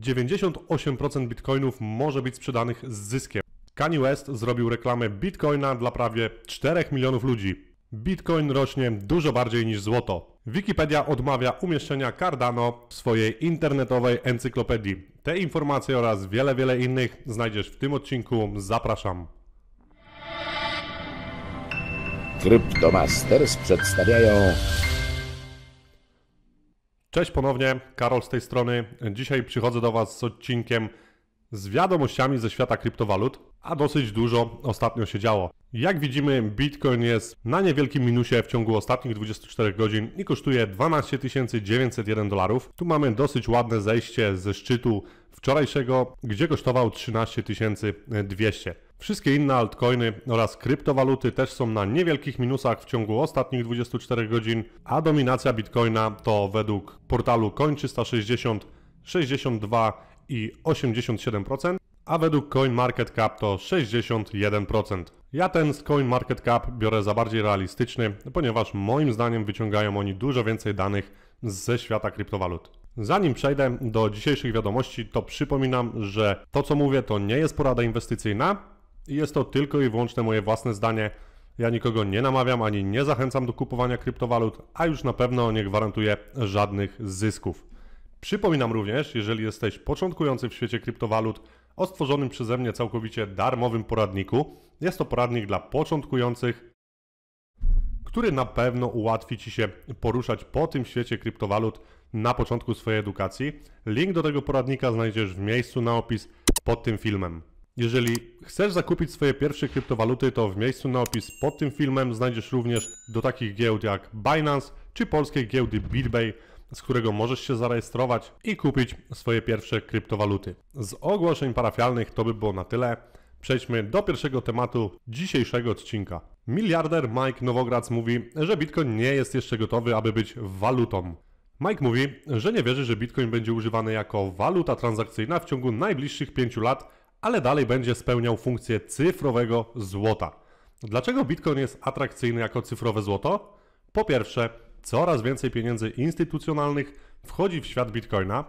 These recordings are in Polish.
98% bitcoinów może być sprzedanych z zyskiem. Kanye West zrobił reklamę bitcoina dla prawie 4 milionów ludzi. Bitcoin rośnie dużo bardziej niż złoto. Wikipedia odmawia umieszczenia Cardano w swojej internetowej encyklopedii. Te informacje oraz wiele, wiele innych znajdziesz w tym odcinku. Zapraszam. Kryptomasters przedstawiają Cześć ponownie, Karol z tej strony. Dzisiaj przychodzę do Was z odcinkiem z wiadomościami ze świata kryptowalut, a dosyć dużo ostatnio się działo. Jak widzimy, Bitcoin jest na niewielkim minusie w ciągu ostatnich 24 godzin i kosztuje 12 901 dolarów. Tu mamy dosyć ładne zejście ze szczytu wczorajszego, gdzie kosztował 13 200. Wszystkie inne altcoiny oraz kryptowaluty też są na niewielkich minusach w ciągu ostatnich 24 godzin, a dominacja Bitcoina to według portalu Coin360 62 i 87%, a według CoinMarketCap to 61%. Ja ten z CoinMarketCap biorę za bardziej realistyczny, ponieważ moim zdaniem wyciągają oni dużo więcej danych ze świata kryptowalut. Zanim przejdę do dzisiejszych wiadomości, to przypominam, że to co mówię to nie jest porada inwestycyjna, i jest to tylko i wyłącznie moje własne zdanie. Ja nikogo nie namawiam ani nie zachęcam do kupowania kryptowalut, a już na pewno nie gwarantuję żadnych zysków. Przypominam również, jeżeli jesteś początkujący w świecie kryptowalut, o stworzonym przeze mnie całkowicie darmowym poradniku. Jest to poradnik dla początkujących, który na pewno ułatwi Ci się poruszać po tym świecie kryptowalut na początku swojej edukacji. Link do tego poradnika znajdziesz w miejscu na opis pod tym filmem. Jeżeli chcesz zakupić swoje pierwsze kryptowaluty, to w miejscu na opis pod tym filmem znajdziesz również do takich giełd jak Binance czy polskiej giełdy BitBay, z którego możesz się zarejestrować i kupić swoje pierwsze kryptowaluty. Z ogłoszeń parafialnych to by było na tyle. Przejdźmy do pierwszego tematu dzisiejszego odcinka. Miliarder Mike Nowogradz mówi, że Bitcoin nie jest jeszcze gotowy, aby być walutą. Mike mówi, że nie wierzy, że Bitcoin będzie używany jako waluta transakcyjna w ciągu najbliższych 5 lat, ale dalej będzie spełniał funkcję cyfrowego złota. Dlaczego Bitcoin jest atrakcyjny jako cyfrowe złoto? Po pierwsze, coraz więcej pieniędzy instytucjonalnych wchodzi w świat Bitcoina.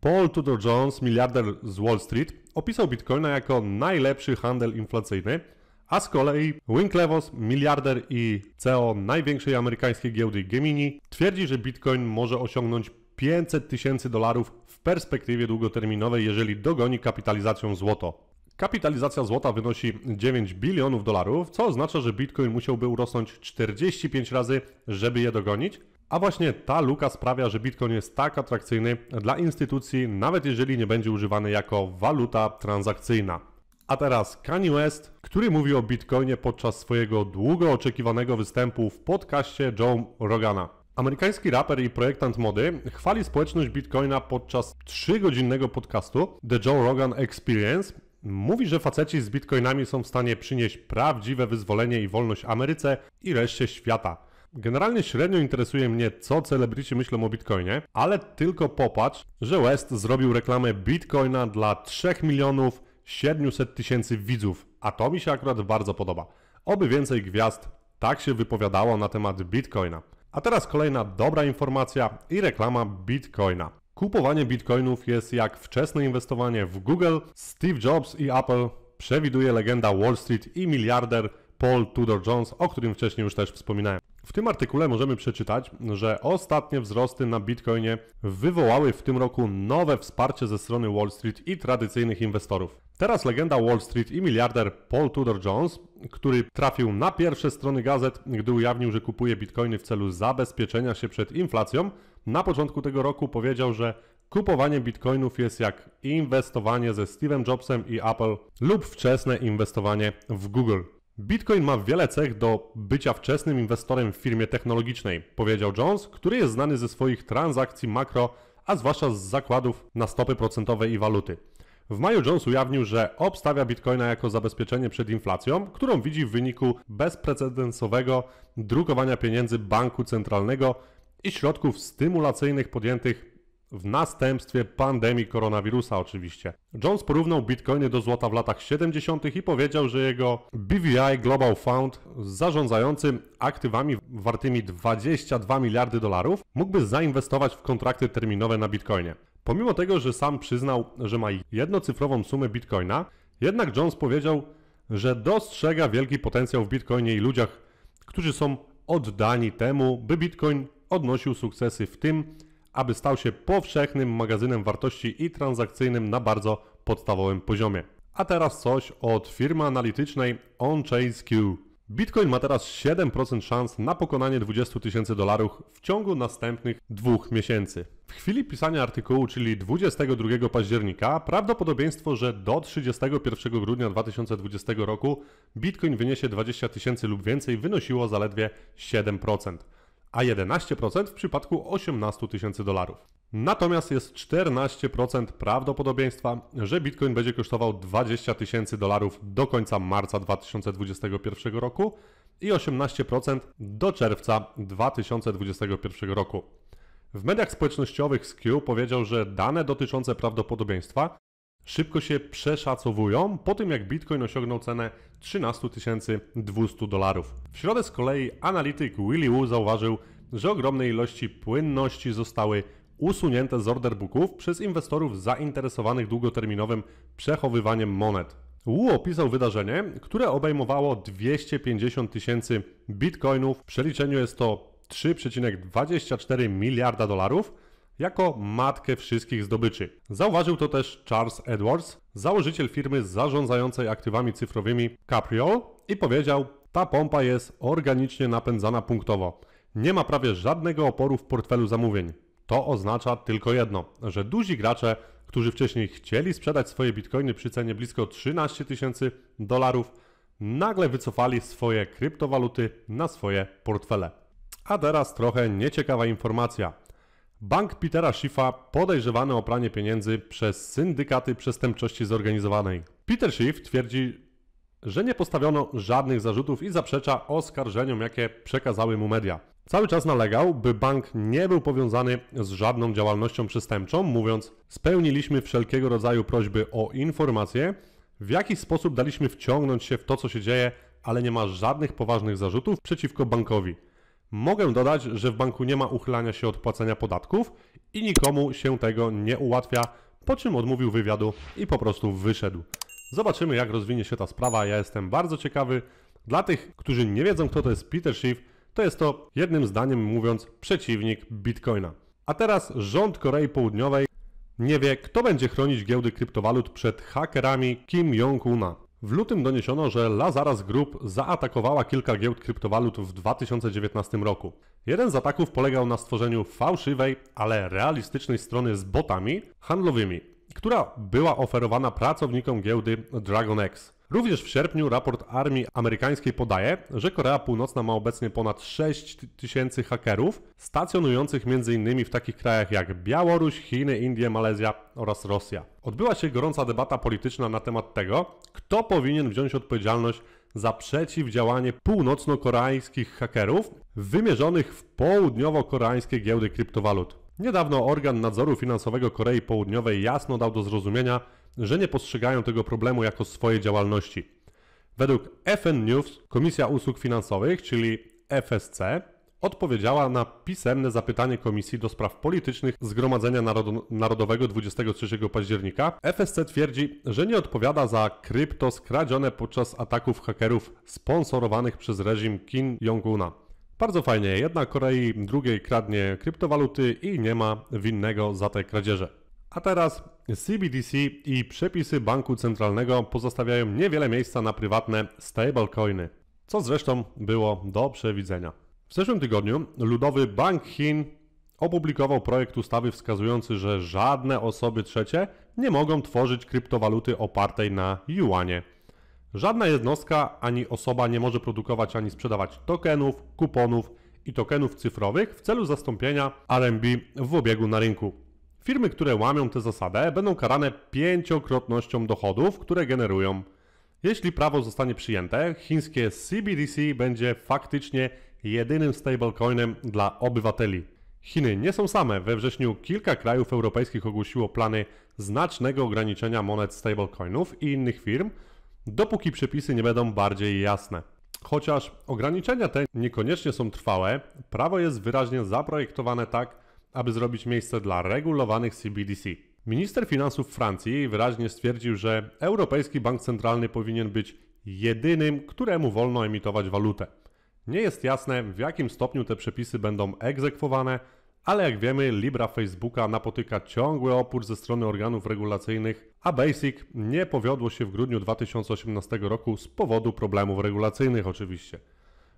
Paul Tudor Jones, miliarder z Wall Street, opisał Bitcoina jako najlepszy handel inflacyjny, a z kolei Winklevos, miliarder i CEO największej amerykańskiej giełdy Gemini, twierdzi, że Bitcoin może osiągnąć 500 tysięcy dolarów perspektywie długoterminowej, jeżeli dogoni kapitalizacją złoto. Kapitalizacja złota wynosi 9 bilionów dolarów, co oznacza, że Bitcoin musiałby urosnąć 45 razy, żeby je dogonić. A właśnie ta luka sprawia, że Bitcoin jest tak atrakcyjny dla instytucji, nawet jeżeli nie będzie używany jako waluta transakcyjna. A teraz Kanye West, który mówi o Bitcoinie podczas swojego długo oczekiwanego występu w podcaście Joe Rogana. Amerykański raper i projektant mody chwali społeczność Bitcoina podczas 3-godzinnego podcastu The Joe Rogan Experience. Mówi, że faceci z bitcoinami są w stanie przynieść prawdziwe wyzwolenie i wolność Ameryce i reszcie świata. Generalnie średnio interesuje mnie, co celebryci myślą o bitcoinie, ale tylko popatrz, że West zrobił reklamę bitcoina dla 3 milionów 700 tysięcy widzów, a to mi się akurat bardzo podoba. Oby więcej gwiazd tak się wypowiadało na temat bitcoina. A teraz kolejna dobra informacja i reklama Bitcoina. Kupowanie bitcoinów jest jak wczesne inwestowanie w Google, Steve Jobs i Apple, przewiduje legenda Wall Street i miliarder Paul Tudor Jones, o którym wcześniej już też wspominałem. W tym artykule możemy przeczytać, że ostatnie wzrosty na Bitcoinie wywołały w tym roku nowe wsparcie ze strony Wall Street i tradycyjnych inwestorów. Teraz legenda Wall Street i miliarder Paul Tudor Jones, który trafił na pierwsze strony gazet, gdy ujawnił, że kupuje bitcoiny w celu zabezpieczenia się przed inflacją, na początku tego roku powiedział, że kupowanie bitcoinów jest jak inwestowanie ze Steve'em Jobsem i Apple lub wczesne inwestowanie w Google. Bitcoin ma wiele cech do bycia wczesnym inwestorem w firmie technologicznej, powiedział Jones, który jest znany ze swoich transakcji makro, a zwłaszcza z zakładów na stopy procentowe i waluty. W maju Jones ujawnił, że obstawia bitcoina jako zabezpieczenie przed inflacją, którą widzi w wyniku bezprecedensowego drukowania pieniędzy banku centralnego i środków stymulacyjnych podjętych w następstwie pandemii koronawirusa oczywiście. Jones porównał bitcoiny do złota w latach 70. i powiedział, że jego BVI Global Fund zarządzający aktywami wartymi 22 miliardy dolarów mógłby zainwestować w kontrakty terminowe na bitcoinie. Pomimo tego, że sam przyznał, że ma jednocyfrową sumę bitcoina, jednak Jones powiedział, że dostrzega wielki potencjał w bitcoinie i ludziach, którzy są oddani temu, by bitcoin odnosił sukcesy w tym, aby stał się powszechnym magazynem wartości i transakcyjnym na bardzo podstawowym poziomie. A teraz coś od firmy analitycznej OnChaseQ. Bitcoin ma teraz 7% szans na pokonanie 20 tysięcy dolarów w ciągu następnych dwóch miesięcy. W chwili pisania artykułu, czyli 22 października, prawdopodobieństwo, że do 31 grudnia 2020 roku Bitcoin wyniesie 20 tysięcy lub więcej, wynosiło zaledwie 7% a 11% w przypadku 18 tysięcy dolarów. Natomiast jest 14% prawdopodobieństwa, że Bitcoin będzie kosztował 20 tysięcy dolarów do końca marca 2021 roku i 18% do czerwca 2021 roku. W mediach społecznościowych Skew powiedział, że dane dotyczące prawdopodobieństwa szybko się przeszacowują po tym, jak Bitcoin osiągnął cenę 13 200 dolarów. W środę z kolei analityk Willy Wu zauważył, że ogromne ilości płynności zostały usunięte z orderbooków przez inwestorów zainteresowanych długoterminowym przechowywaniem monet. Wu opisał wydarzenie, które obejmowało 250 tysięcy bitcoinów. W przeliczeniu jest to 3,24 miliarda dolarów jako matkę wszystkich zdobyczy. Zauważył to też Charles Edwards, założyciel firmy zarządzającej aktywami cyfrowymi Capriol i powiedział, ta pompa jest organicznie napędzana punktowo. Nie ma prawie żadnego oporu w portfelu zamówień. To oznacza tylko jedno, że duzi gracze, którzy wcześniej chcieli sprzedać swoje bitcoiny przy cenie blisko 13 tysięcy dolarów, nagle wycofali swoje kryptowaluty na swoje portfele. A teraz trochę nieciekawa informacja. Bank Petera Schiffa podejrzewany o pranie pieniędzy przez syndykaty przestępczości zorganizowanej. Peter Schiff twierdzi, że nie postawiono żadnych zarzutów i zaprzecza oskarżeniom, jakie przekazały mu media. Cały czas nalegał, by bank nie był powiązany z żadną działalnością przestępczą, mówiąc: Spełniliśmy wszelkiego rodzaju prośby o informacje, w jaki sposób daliśmy wciągnąć się w to, co się dzieje, ale nie ma żadnych poważnych zarzutów przeciwko bankowi. Mogę dodać, że w banku nie ma uchylania się od płacenia podatków i nikomu się tego nie ułatwia, po czym odmówił wywiadu i po prostu wyszedł. Zobaczymy jak rozwinie się ta sprawa, ja jestem bardzo ciekawy. Dla tych, którzy nie wiedzą kto to jest Peter Schiff, to jest to jednym zdaniem mówiąc przeciwnik Bitcoina. A teraz rząd Korei Południowej nie wie kto będzie chronić giełdy kryptowalut przed hakerami Kim Jong-una. W lutym doniesiono, że Lazarus Group zaatakowała kilka giełd kryptowalut w 2019 roku. Jeden z ataków polegał na stworzeniu fałszywej, ale realistycznej strony z botami handlowymi, która była oferowana pracownikom giełdy DragonX. Również w sierpniu raport armii amerykańskiej podaje, że Korea Północna ma obecnie ponad 6 tysięcy hakerów stacjonujących m.in. w takich krajach jak Białoruś, Chiny, Indie, Malezja oraz Rosja. Odbyła się gorąca debata polityczna na temat tego, kto powinien wziąć odpowiedzialność za przeciwdziałanie północno-koreańskich hakerów wymierzonych w południowo-koreańskie giełdy kryptowalut. Niedawno organ nadzoru finansowego Korei Południowej jasno dał do zrozumienia, że nie postrzegają tego problemu jako swojej działalności. Według FN News Komisja Usług Finansowych, czyli FSC, odpowiedziała na pisemne zapytanie Komisji do Spraw Politycznych Zgromadzenia Narod Narodowego 23 października. FSC twierdzi, że nie odpowiada za krypto skradzione podczas ataków hakerów sponsorowanych przez reżim Kim Jong-una. Bardzo fajnie, jedna Korei drugiej kradnie kryptowaluty i nie ma winnego za te kradzieże. A teraz CBDC i przepisy banku centralnego pozostawiają niewiele miejsca na prywatne stablecoiny, co zresztą było do przewidzenia. W zeszłym tygodniu Ludowy Bank Chin opublikował projekt ustawy wskazujący, że żadne osoby trzecie nie mogą tworzyć kryptowaluty opartej na juanie. Żadna jednostka ani osoba nie może produkować ani sprzedawać tokenów, kuponów i tokenów cyfrowych w celu zastąpienia RMB w obiegu na rynku. Firmy, które łamią tę zasadę, będą karane pięciokrotnością dochodów, które generują. Jeśli prawo zostanie przyjęte, chińskie CBDC będzie faktycznie jedynym stablecoinem dla obywateli. Chiny nie są same. We wrześniu kilka krajów europejskich ogłosiło plany znacznego ograniczenia monet stablecoinów i innych firm, dopóki przepisy nie będą bardziej jasne. Chociaż ograniczenia te niekoniecznie są trwałe, prawo jest wyraźnie zaprojektowane tak, aby zrobić miejsce dla regulowanych CBDC. Minister finansów Francji wyraźnie stwierdził, że Europejski Bank Centralny powinien być jedynym, któremu wolno emitować walutę. Nie jest jasne, w jakim stopniu te przepisy będą egzekwowane, ale jak wiemy, Libra Facebooka napotyka ciągły opór ze strony organów regulacyjnych, a Basic nie powiodło się w grudniu 2018 roku z powodu problemów regulacyjnych oczywiście.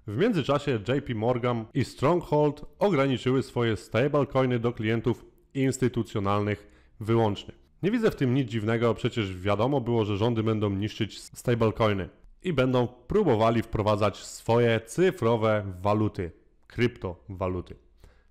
W międzyczasie JP Morgan i Stronghold ograniczyły swoje stablecoiny do klientów instytucjonalnych wyłącznie. Nie widzę w tym nic dziwnego, przecież wiadomo było, że rządy będą niszczyć stablecoiny i będą próbowali wprowadzać swoje cyfrowe waluty, kryptowaluty.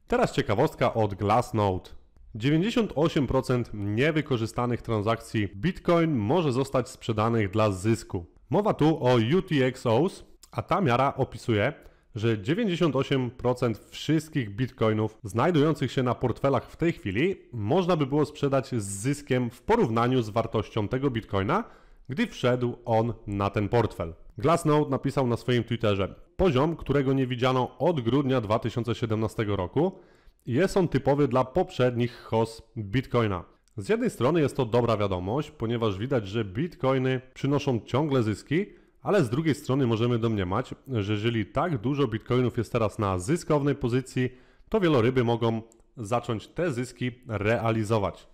Teraz ciekawostka od Glassnode. 98% niewykorzystanych transakcji Bitcoin może zostać sprzedanych dla zysku. Mowa tu o UTXOs, a ta miara opisuje, że 98% wszystkich bitcoinów znajdujących się na portfelach w tej chwili można by było sprzedać z zyskiem w porównaniu z wartością tego bitcoina, gdy wszedł on na ten portfel. Glassnode napisał na swoim Twitterze: Poziom, którego nie widziano od grudnia 2017 roku, jest on typowy dla poprzednich HOS bitcoina. Z jednej strony jest to dobra wiadomość, ponieważ widać, że bitcoiny przynoszą ciągle zyski ale z drugiej strony możemy domniemać, że jeżeli tak dużo bitcoinów jest teraz na zyskownej pozycji, to wieloryby mogą zacząć te zyski realizować.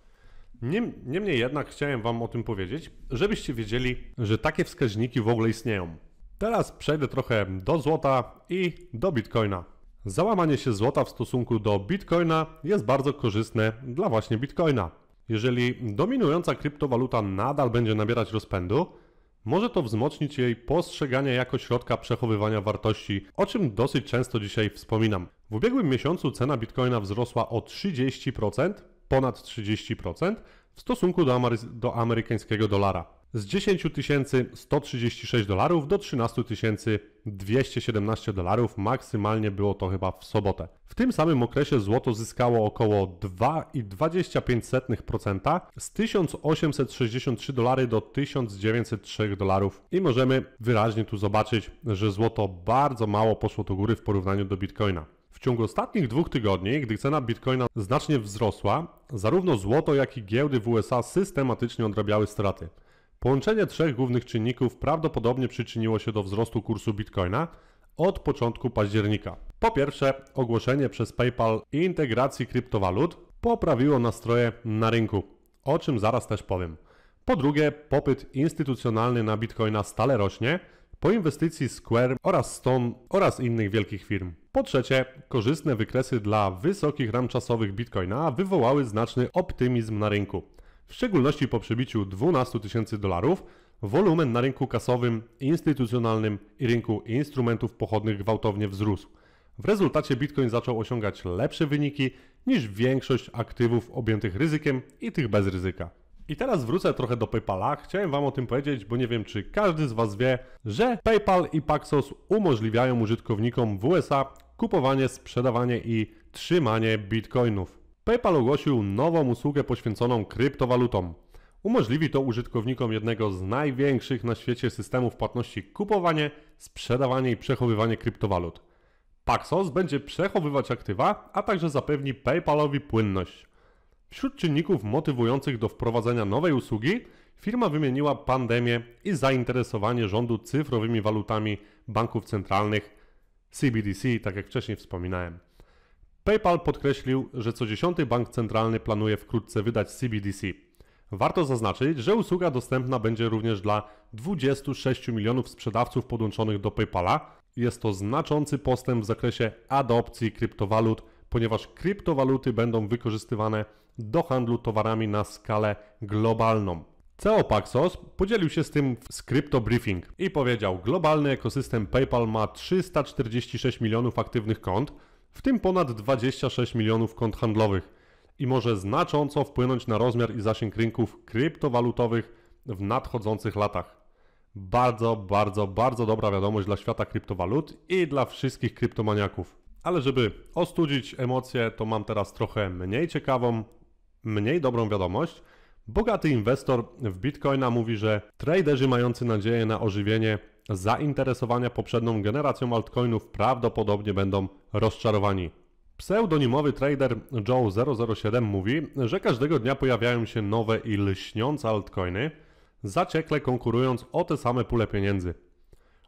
Niemniej jednak chciałem Wam o tym powiedzieć, żebyście wiedzieli, że takie wskaźniki w ogóle istnieją. Teraz przejdę trochę do złota i do bitcoina. Załamanie się złota w stosunku do bitcoina jest bardzo korzystne dla właśnie bitcoina. Jeżeli dominująca kryptowaluta nadal będzie nabierać rozpędu, może to wzmocnić jej postrzeganie jako środka przechowywania wartości, o czym dosyć często dzisiaj wspominam. W ubiegłym miesiącu cena bitcoina wzrosła o 30%, ponad 30% w stosunku do, amery do amerykańskiego dolara z 10 136 dolarów do 13 217 dolarów. Maksymalnie było to chyba w sobotę. W tym samym okresie złoto zyskało około 2,25% z 1863 dolary do 1903 dolarów. I możemy wyraźnie tu zobaczyć, że złoto bardzo mało poszło do góry w porównaniu do bitcoina. W ciągu ostatnich dwóch tygodni, gdy cena bitcoina znacznie wzrosła, zarówno złoto, jak i giełdy w USA systematycznie odrabiały straty. Połączenie trzech głównych czynników prawdopodobnie przyczyniło się do wzrostu kursu Bitcoina od początku października. Po pierwsze, ogłoszenie przez PayPal integracji kryptowalut poprawiło nastroje na rynku, o czym zaraz też powiem. Po drugie, popyt instytucjonalny na Bitcoina stale rośnie po inwestycji Square oraz Stone oraz innych wielkich firm. Po trzecie, korzystne wykresy dla wysokich ram czasowych Bitcoina wywołały znaczny optymizm na rynku w szczególności po przebiciu 12 tysięcy dolarów, wolumen na rynku kasowym, instytucjonalnym i rynku instrumentów pochodnych gwałtownie wzrósł. W rezultacie Bitcoin zaczął osiągać lepsze wyniki niż większość aktywów objętych ryzykiem i tych bez ryzyka. I teraz wrócę trochę do PayPala. Chciałem Wam o tym powiedzieć, bo nie wiem, czy każdy z Was wie, że PayPal i Paxos umożliwiają użytkownikom w USA kupowanie, sprzedawanie i trzymanie bitcoinów. PayPal ogłosił nową usługę poświęconą kryptowalutom. Umożliwi to użytkownikom jednego z największych na świecie systemów płatności kupowanie, sprzedawanie i przechowywanie kryptowalut. Paxos będzie przechowywać aktywa, a także zapewni PayPalowi płynność. Wśród czynników motywujących do wprowadzenia nowej usługi firma wymieniła pandemię i zainteresowanie rządu cyfrowymi walutami banków centralnych CBDC, tak jak wcześniej wspominałem. PayPal podkreślił, że co dziesiąty bank centralny planuje wkrótce wydać CBDC. Warto zaznaczyć, że usługa dostępna będzie również dla 26 milionów sprzedawców podłączonych do PayPala. Jest to znaczący postęp w zakresie adopcji kryptowalut, ponieważ kryptowaluty będą wykorzystywane do handlu towarami na skalę globalną. CEO Paxos podzielił się z tym w Crypto Briefing i powiedział: Globalny ekosystem PayPal ma 346 milionów aktywnych kont w tym ponad 26 milionów kont handlowych i może znacząco wpłynąć na rozmiar i zasięg rynków kryptowalutowych w nadchodzących latach. Bardzo, bardzo, bardzo dobra wiadomość dla świata kryptowalut i dla wszystkich kryptomaniaków. Ale żeby ostudzić emocje, to mam teraz trochę mniej ciekawą, mniej dobrą wiadomość. Bogaty inwestor w Bitcoina mówi, że traderzy mający nadzieję na ożywienie zainteresowania poprzednią generacją altcoinów prawdopodobnie będą rozczarowani. Pseudonimowy trader Joe007 mówi, że każdego dnia pojawiają się nowe i lśniące altcoiny, zaciekle konkurując o te same pule pieniędzy.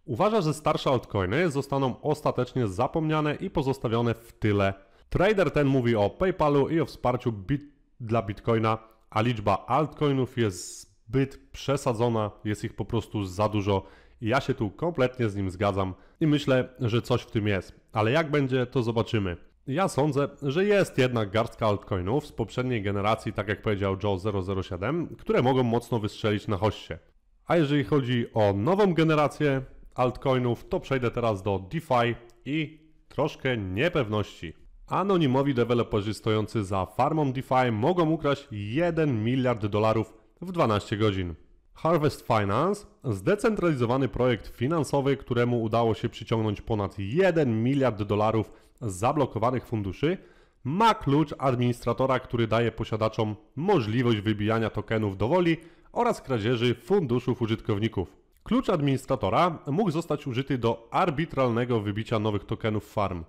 Uważa, że starsze altcoiny zostaną ostatecznie zapomniane i pozostawione w tyle. Trader ten mówi o PayPalu i o wsparciu bit dla Bitcoina, a liczba altcoinów jest zbyt przesadzona, jest ich po prostu za dużo i ja się tu kompletnie z nim zgadzam i myślę, że coś w tym jest. Ale jak będzie, to zobaczymy. Ja sądzę, że jest jednak garstka altcoinów z poprzedniej generacji, tak jak powiedział Joe 007, które mogą mocno wystrzelić na hoście. A jeżeli chodzi o nową generację altcoinów, to przejdę teraz do DeFi i troszkę niepewności. Anonimowi deweloperzy stojący za farmą DeFi mogą ukraść 1 miliard dolarów w 12 godzin. Harvest Finance, zdecentralizowany projekt finansowy, któremu udało się przyciągnąć ponad 1 miliard dolarów z zablokowanych funduszy, ma klucz administratora, który daje posiadaczom możliwość wybijania tokenów do woli oraz kradzieży funduszów użytkowników. Klucz administratora mógł zostać użyty do arbitralnego wybicia nowych tokenów farm.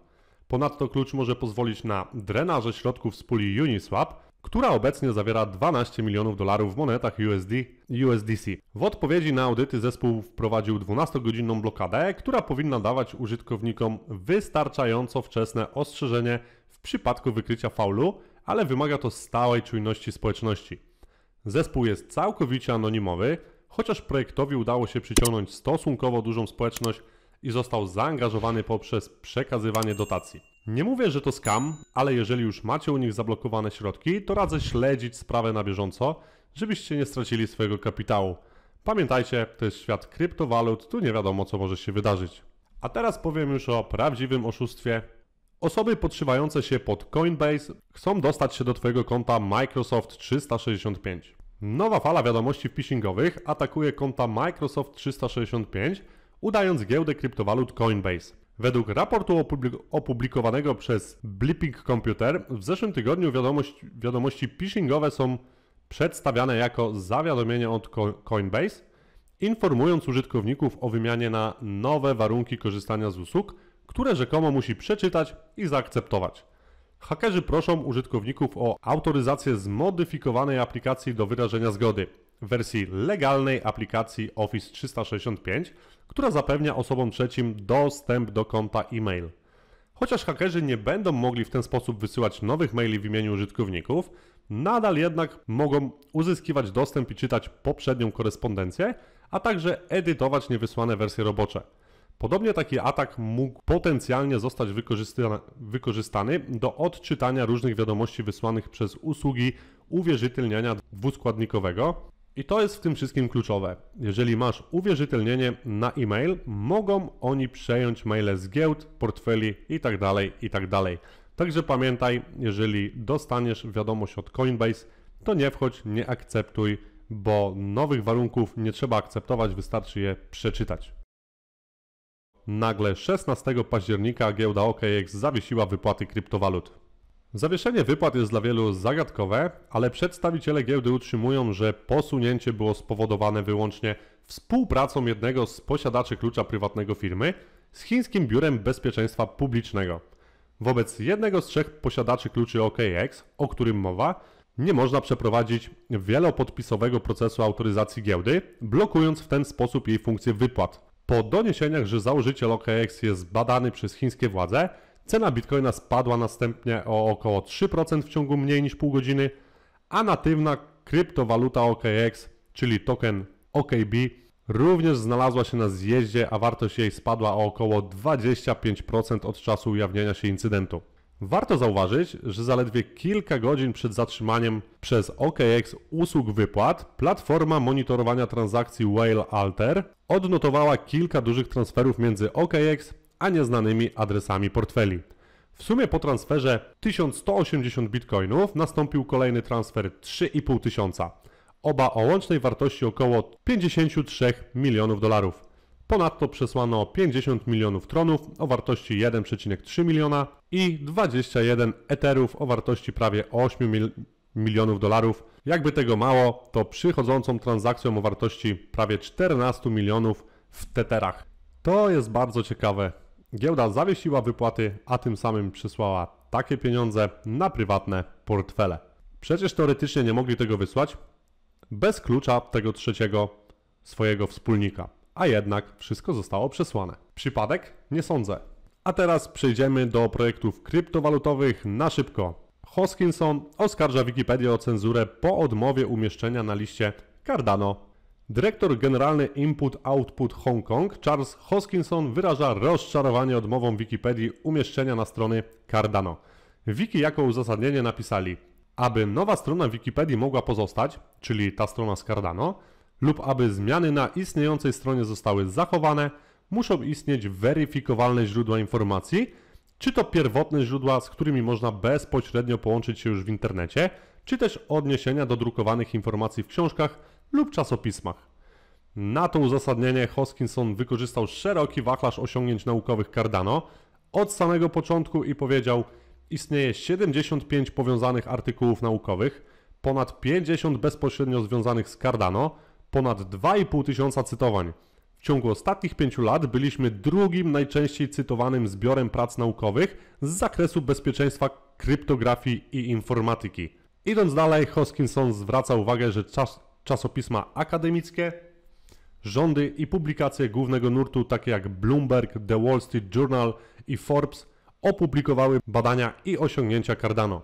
Ponadto klucz może pozwolić na drenaże środków z puli Uniswap, która obecnie zawiera 12 milionów dolarów w monetach USD USDC. W odpowiedzi na audyty zespół wprowadził 12-godzinną blokadę, która powinna dawać użytkownikom wystarczająco wczesne ostrzeżenie w przypadku wykrycia faulu, ale wymaga to stałej czujności społeczności. Zespół jest całkowicie anonimowy, chociaż projektowi udało się przyciągnąć stosunkowo dużą społeczność i został zaangażowany poprzez przekazywanie dotacji. Nie mówię, że to skam, ale jeżeli już macie u nich zablokowane środki, to radzę śledzić sprawę na bieżąco, żebyście nie stracili swojego kapitału. Pamiętajcie, to jest świat kryptowalut, tu nie wiadomo co może się wydarzyć. A teraz powiem już o prawdziwym oszustwie. Osoby podszywające się pod Coinbase chcą dostać się do Twojego konta Microsoft 365. Nowa fala wiadomości phishingowych atakuje konta Microsoft 365, udając giełdę kryptowalut Coinbase. Według raportu opublikowanego przez Blipping Computer w zeszłym tygodniu wiadomości phishingowe są przedstawiane jako zawiadomienie od Coinbase, informując użytkowników o wymianie na nowe warunki korzystania z usług, które rzekomo musi przeczytać i zaakceptować. Hakerzy proszą użytkowników o autoryzację zmodyfikowanej aplikacji do wyrażenia zgody, w wersji legalnej aplikacji Office 365, która zapewnia osobom trzecim dostęp do konta e-mail. Chociaż hakerzy nie będą mogli w ten sposób wysyłać nowych maili w imieniu użytkowników, nadal jednak mogą uzyskiwać dostęp i czytać poprzednią korespondencję, a także edytować niewysłane wersje robocze. Podobnie taki atak mógł potencjalnie zostać wykorzystany do odczytania różnych wiadomości wysłanych przez usługi uwierzytelniania dwuskładnikowego, i to jest w tym wszystkim kluczowe. Jeżeli masz uwierzytelnienie na e-mail, mogą oni przejąć maile z giełd, portfeli itd., tak itd. Tak Także pamiętaj, jeżeli dostaniesz wiadomość od Coinbase, to nie wchodź, nie akceptuj, bo nowych warunków nie trzeba akceptować, wystarczy je przeczytać. Nagle 16 października giełda OKX zawiesiła wypłaty kryptowalut. Zawieszenie wypłat jest dla wielu zagadkowe, ale przedstawiciele giełdy utrzymują, że posunięcie było spowodowane wyłącznie współpracą jednego z posiadaczy klucza prywatnego firmy z chińskim biurem bezpieczeństwa publicznego. Wobec jednego z trzech posiadaczy kluczy OKX, o którym mowa, nie można przeprowadzić wielopodpisowego procesu autoryzacji giełdy, blokując w ten sposób jej funkcję wypłat. Po doniesieniach, że założyciel OKX jest badany przez chińskie władze, Cena bitcoina spadła następnie o około 3% w ciągu mniej niż pół godziny, a natywna kryptowaluta OKX, czyli token OKB, również znalazła się na zjeździe, a wartość jej spadła o około 25% od czasu ujawnienia się incydentu. Warto zauważyć, że zaledwie kilka godzin przed zatrzymaniem przez OKX usług wypłat, platforma monitorowania transakcji Whale Alter odnotowała kilka dużych transferów między OKX a nieznanymi adresami portfeli. W sumie po transferze 1180 bitcoinów nastąpił kolejny transfer 3,5 tysiąca. Oba o łącznej wartości około 53 milionów dolarów. Ponadto przesłano 50 milionów tronów o wartości 1,3 miliona i 21 eterów o wartości prawie 8 mil milionów dolarów. Jakby tego mało, to przychodzącą transakcją o wartości prawie 14 milionów w teterach. To jest bardzo ciekawe. Giełda zawiesiła wypłaty, a tym samym przysłała takie pieniądze na prywatne portfele. Przecież teoretycznie nie mogli tego wysłać bez klucza tego trzeciego swojego wspólnika, a jednak wszystko zostało przesłane. Przypadek? Nie sądzę. A teraz przejdziemy do projektów kryptowalutowych na szybko. Hoskinson oskarża Wikipedię o cenzurę po odmowie umieszczenia na liście Cardano Dyrektor generalny Input Output Hong Kong Charles Hoskinson wyraża rozczarowanie odmową Wikipedii umieszczenia na strony Cardano. Wiki jako uzasadnienie napisali, aby nowa strona Wikipedii mogła pozostać, czyli ta strona z Cardano, lub aby zmiany na istniejącej stronie zostały zachowane, muszą istnieć weryfikowalne źródła informacji, czy to pierwotne źródła, z którymi można bezpośrednio połączyć się już w internecie, czy też odniesienia do drukowanych informacji w książkach, lub czasopismach. Na to uzasadnienie Hoskinson wykorzystał szeroki wachlarz osiągnięć naukowych Cardano od samego początku i powiedział: Istnieje 75 powiązanych artykułów naukowych, ponad 50 bezpośrednio związanych z Cardano, ponad 2,5 tysiąca cytowań. W ciągu ostatnich pięciu lat byliśmy drugim najczęściej cytowanym zbiorem prac naukowych z zakresu bezpieczeństwa kryptografii i informatyki. Idąc dalej, Hoskinson zwraca uwagę, że czas, czasopisma akademickie, rządy i publikacje głównego nurtu takie jak Bloomberg, The Wall Street Journal i Forbes opublikowały badania i osiągnięcia Cardano.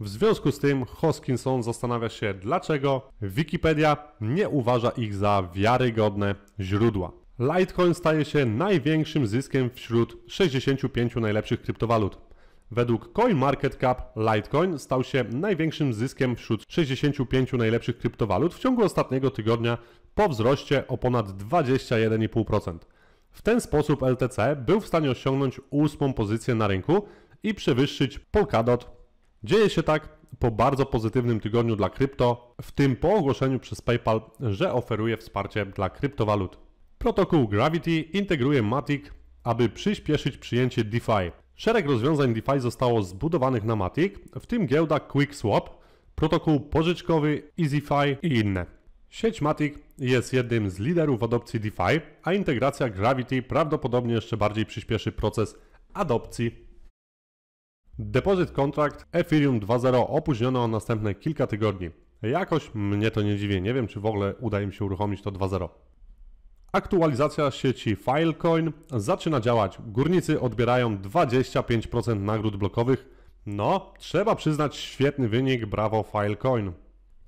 W związku z tym Hoskinson zastanawia się, dlaczego Wikipedia nie uważa ich za wiarygodne źródła. Litecoin staje się największym zyskiem wśród 65 najlepszych kryptowalut. Według CoinMarketCap Litecoin stał się największym zyskiem wśród 65 najlepszych kryptowalut w ciągu ostatniego tygodnia po wzroście o ponad 21,5%. W ten sposób LTC był w stanie osiągnąć ósmą pozycję na rynku i przewyższyć Polkadot. Dzieje się tak po bardzo pozytywnym tygodniu dla krypto, w tym po ogłoszeniu przez PayPal, że oferuje wsparcie dla kryptowalut. Protokół Gravity integruje Matic, aby przyspieszyć przyjęcie DeFi. Szereg rozwiązań DeFi zostało zbudowanych na Matic, w tym giełda QuickSwap, protokół pożyczkowy EasyFi i inne. Sieć Matic jest jednym z liderów adopcji DeFi, a integracja Gravity prawdopodobnie jeszcze bardziej przyspieszy proces adopcji. Depozyt kontrakt Ethereum 2.0 opóźniono o następne kilka tygodni. Jakoś mnie to nie dziwi, nie wiem czy w ogóle uda im się uruchomić to 2.0. Aktualizacja sieci Filecoin zaczyna działać. Górnicy odbierają 25% nagród blokowych. No, trzeba przyznać świetny wynik, brawo Filecoin.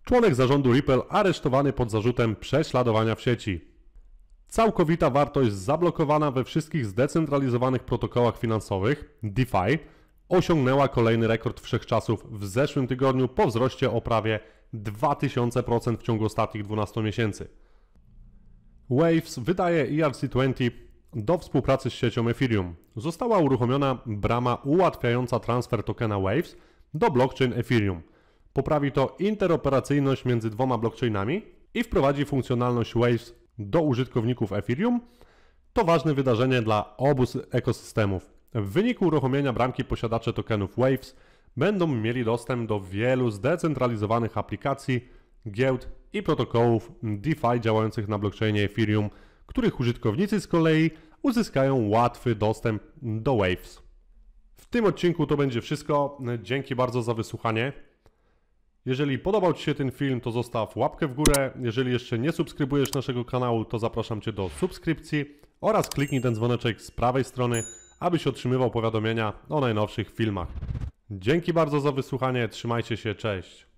Członek zarządu Ripple aresztowany pod zarzutem prześladowania w sieci. Całkowita wartość zablokowana we wszystkich zdecentralizowanych protokołach finansowych DeFi osiągnęła kolejny rekord wszechczasów w zeszłym tygodniu po wzroście o prawie 2000% w ciągu ostatnich 12 miesięcy. Waves wydaje ERC20 do współpracy z siecią Ethereum. Została uruchomiona brama ułatwiająca transfer tokena Waves do blockchain Ethereum. Poprawi to interoperacyjność między dwoma blockchainami i wprowadzi funkcjonalność Waves do użytkowników Ethereum. To ważne wydarzenie dla obu ekosystemów. W wyniku uruchomienia bramki posiadacze tokenów Waves będą mieli dostęp do wielu zdecentralizowanych aplikacji giełd i protokołów DeFi działających na blockchainie Ethereum, których użytkownicy z kolei uzyskają łatwy dostęp do Waves. W tym odcinku to będzie wszystko. Dzięki bardzo za wysłuchanie. Jeżeli podobał Ci się ten film, to zostaw łapkę w górę. Jeżeli jeszcze nie subskrybujesz naszego kanału, to zapraszam Cię do subskrypcji oraz kliknij ten dzwoneczek z prawej strony, abyś otrzymywał powiadomienia o najnowszych filmach. Dzięki bardzo za wysłuchanie, trzymajcie się, cześć.